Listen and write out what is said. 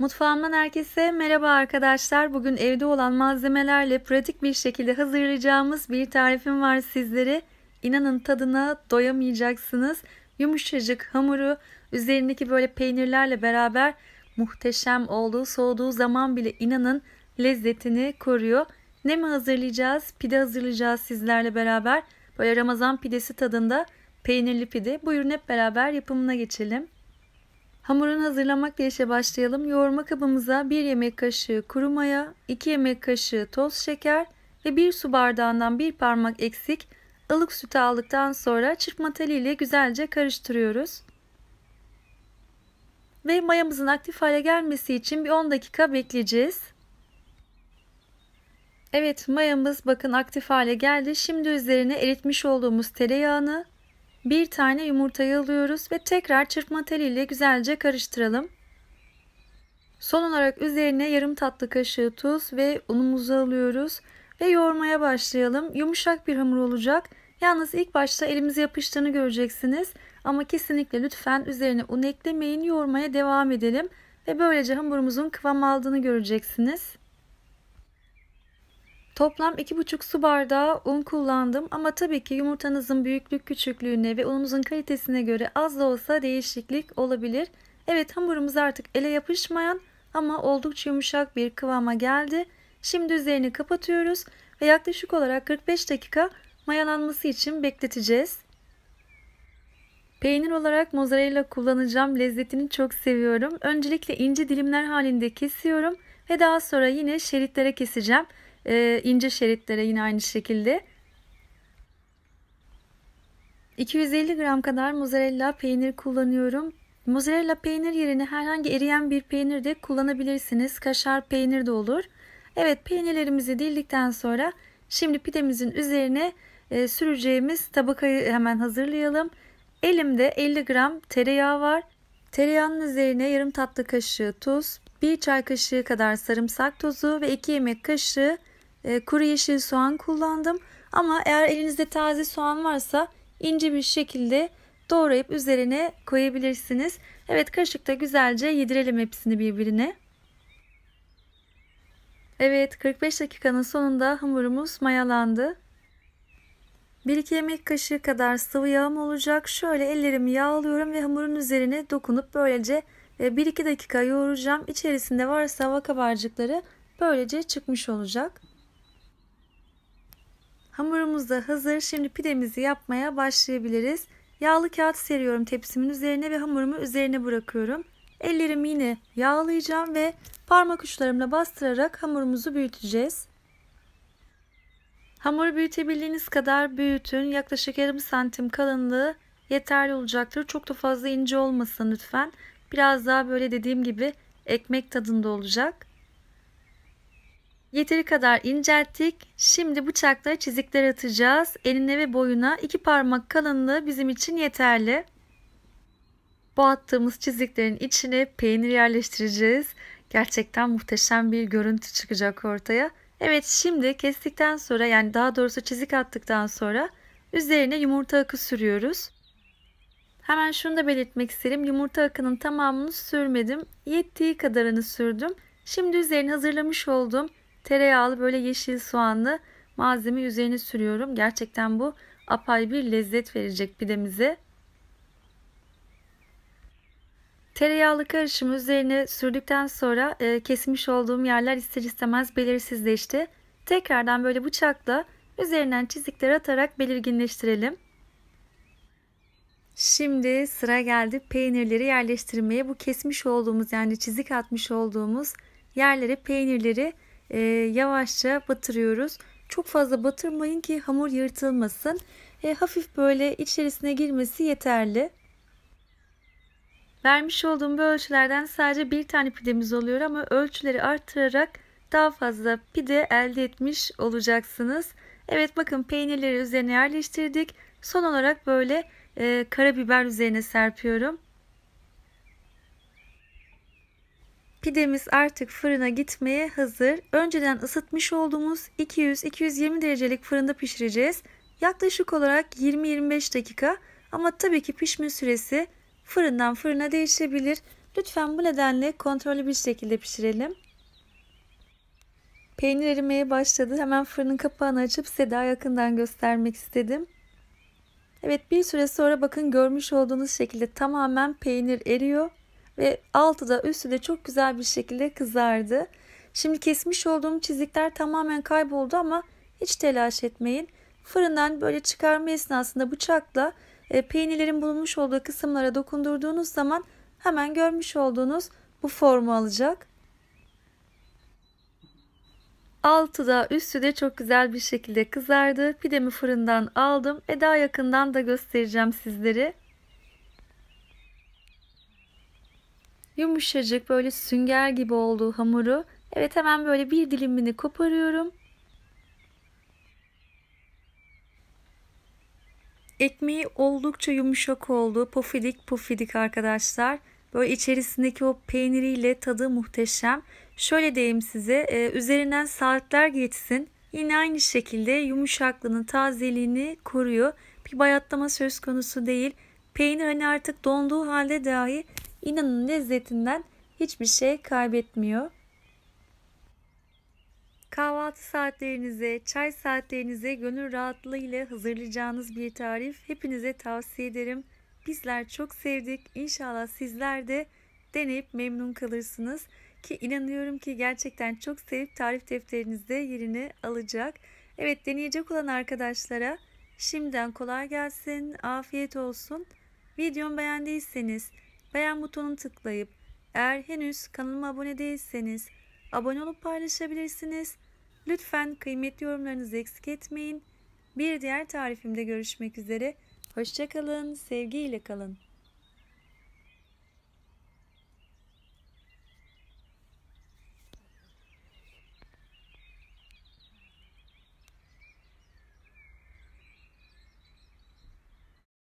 Mutfağımdan herkese merhaba arkadaşlar. Bugün evde olan malzemelerle pratik bir şekilde hazırlayacağımız bir tarifim var sizlere. İnanın tadına doyamayacaksınız. Yumuşacık hamuru üzerindeki böyle peynirlerle beraber muhteşem olduğu soğuduğu zaman bile inanın lezzetini koruyor. Ne mi hazırlayacağız? Pide hazırlayacağız sizlerle beraber. Böyle Ramazan pidesi tadında peynirli pide. Buyurun hep beraber yapımına geçelim. Hamurun hazırlamakla işe başlayalım. Yoğurma kabımıza 1 yemek kaşığı kuru maya, 2 yemek kaşığı toz şeker ve 1 su bardağından 1 parmak eksik ılık sütü aldıktan sonra çırpma teliyle güzelce karıştırıyoruz. Ve mayamızın aktif hale gelmesi için bir 10 dakika bekleyeceğiz. Evet mayamız bakın aktif hale geldi. Şimdi üzerine eritmiş olduğumuz tereyağını bir tane yumurtayı alıyoruz ve tekrar çırpma teliyle güzelce karıştıralım. Son olarak üzerine yarım tatlı kaşığı tuz ve unumuzu alıyoruz ve yoğurmaya başlayalım. Yumuşak bir hamur olacak. Yalnız ilk başta elimize yapıştığını göreceksiniz. Ama kesinlikle lütfen üzerine un eklemeyin. Yoğurmaya devam edelim ve böylece hamurumuzun kıvam aldığını göreceksiniz. Toplam 2,5 su bardağı un kullandım ama tabii ki yumurtanızın büyüklük küçüklüğüne ve ununuzun kalitesine göre az da olsa değişiklik olabilir. Evet hamurumuz artık ele yapışmayan ama oldukça yumuşak bir kıvama geldi. Şimdi üzerini kapatıyoruz ve yaklaşık olarak 45 dakika mayalanması için bekleteceğiz. Peynir olarak mozzarella kullanacağım. Lezzetini çok seviyorum. Öncelikle ince dilimler halinde kesiyorum ve daha sonra yine şeritlere keseceğim e, ince şeritlere yine aynı şekilde 250 gram kadar mozzarella peynir kullanıyorum. Mozzarella peynir yerine herhangi eriyen bir peynir de kullanabilirsiniz. Kaşar peynir de olur. Evet peynirlerimizi dildikten sonra şimdi pidemizin üzerine e, süreceğimiz tabakayı hemen hazırlayalım. Elimde 50 gram tereyağı var. Tereyağının üzerine yarım tatlı kaşığı tuz, 1 çay kaşığı kadar sarımsak tozu ve 2 yemek kaşığı e, kuru yeşil soğan kullandım. Ama eğer elinizde taze soğan varsa ince bir şekilde doğrayıp üzerine koyabilirsiniz. Evet kaşıkta güzelce yedirelim hepsini birbirine. Evet 45 dakikanın sonunda hamurumuz mayalandı. 1-2 yemek kaşığı kadar sıvı yağım olacak. Şöyle ellerimi yağlıyorum ve hamurun üzerine dokunup böylece 1-2 e, dakika yoğuracağım. İçerisinde varsa hava kabarcıkları böylece çıkmış olacak. Hamurumuz da hazır. Şimdi pidemizi yapmaya başlayabiliriz. Yağlı kağıt seriyorum tepsimin üzerine ve hamurumu üzerine bırakıyorum. Ellerimi yine yağlayacağım ve parmak uçlarımla bastırarak hamurumuzu büyüteceğiz. Hamuru büyütebildiğiniz kadar büyütün. Yaklaşık yarım santim kalınlığı yeterli olacaktır. Çok da fazla ince olmasın lütfen. Biraz daha böyle dediğim gibi ekmek tadında olacak. Yeteri kadar incelttik. Şimdi bıçakla çizikler atacağız. Eline ve boyuna iki parmak kalınlığı bizim için yeterli. Bu attığımız çiziklerin içine peynir yerleştireceğiz. Gerçekten muhteşem bir görüntü çıkacak ortaya. Evet şimdi kestikten sonra yani daha doğrusu çizik attıktan sonra üzerine yumurta akı sürüyoruz. Hemen şunu da belirtmek isterim. Yumurta akının tamamını sürmedim. Yettiği kadarını sürdüm. Şimdi üzerine hazırlamış olduğum Tereyağlı böyle yeşil soğanlı malzeme üzerine sürüyorum. Gerçekten bu apay bir lezzet verecek pidemize. Tereyağlı karışımı üzerine sürdükten sonra e, kesmiş olduğum yerler ister istemez belirsizleşti. Tekrardan böyle bıçakla üzerinden çizikler atarak belirginleştirelim. Şimdi sıra geldi peynirleri yerleştirmeye. Bu kesmiş olduğumuz yani çizik atmış olduğumuz yerlere peynirleri e, yavaşça batırıyoruz. Çok fazla batırmayın ki hamur yırtılmasın. E, hafif böyle içerisine girmesi yeterli. Vermiş olduğum bu ölçülerden sadece bir tane pidemiz oluyor ama ölçüleri arttırarak daha fazla pide elde etmiş olacaksınız. Evet bakın peynirleri üzerine yerleştirdik. Son olarak böyle e, karabiber üzerine serpiyorum. Pidemiz artık fırına gitmeye hazır. Önceden ısıtmış olduğumuz 200-220 derecelik fırında pişireceğiz. Yaklaşık olarak 20-25 dakika ama tabii ki pişme süresi fırından fırına değişebilir. Lütfen bu nedenle kontrollü bir şekilde pişirelim. Peynir erimeye başladı. Hemen fırının kapağını açıp size daha yakından göstermek istedim. Evet bir süre sonra bakın görmüş olduğunuz şekilde tamamen peynir eriyor ve altı da üstü de çok güzel bir şekilde kızardı. Şimdi kesmiş olduğum çizikler tamamen kayboldu ama hiç telaş etmeyin. Fırından böyle çıkarma esnasında bıçakla e, peynirlerin bulunmuş olduğu kısımlara dokundurduğunuz zaman hemen görmüş olduğunuz bu formu alacak. Altı da üstü de çok güzel bir şekilde kızardı. Pidemi fırından aldım. E daha yakından da göstereceğim sizlere. yumuşacık böyle sünger gibi olduğu hamuru evet hemen böyle bir dilimini koparıyorum. Ekmeği oldukça yumuşak oldu. Pofidik pofidik arkadaşlar. Böyle içerisindeki o peyniriyle tadı muhteşem. Şöyle diyeyim size e, üzerinden saatler geçsin. Yine aynı şekilde yumuşaklığını, tazeliğini koruyor. Bir bayatlama söz konusu değil. Peynir hani artık donduğu halde dahi İnanın lezzetinden hiçbir şey kaybetmiyor. Kahvaltı saatlerinize, çay saatlerinize gönül rahatlığıyla hazırlayacağınız bir tarif hepinize tavsiye ederim. Bizler çok sevdik. İnşallah sizler de deneyip memnun kalırsınız ki inanıyorum ki gerçekten çok sevip tarif defterinizde yerini alacak. Evet deneyecek olan arkadaşlara şimdiden kolay gelsin, afiyet olsun. Videomu beğendiyseniz beğen butonunu tıklayıp eğer henüz kanalıma abone değilseniz abone olup paylaşabilirsiniz. Lütfen kıymetli yorumlarınızı eksik etmeyin. Bir diğer tarifimde görüşmek üzere. Hoşçakalın, sevgiyle kalın.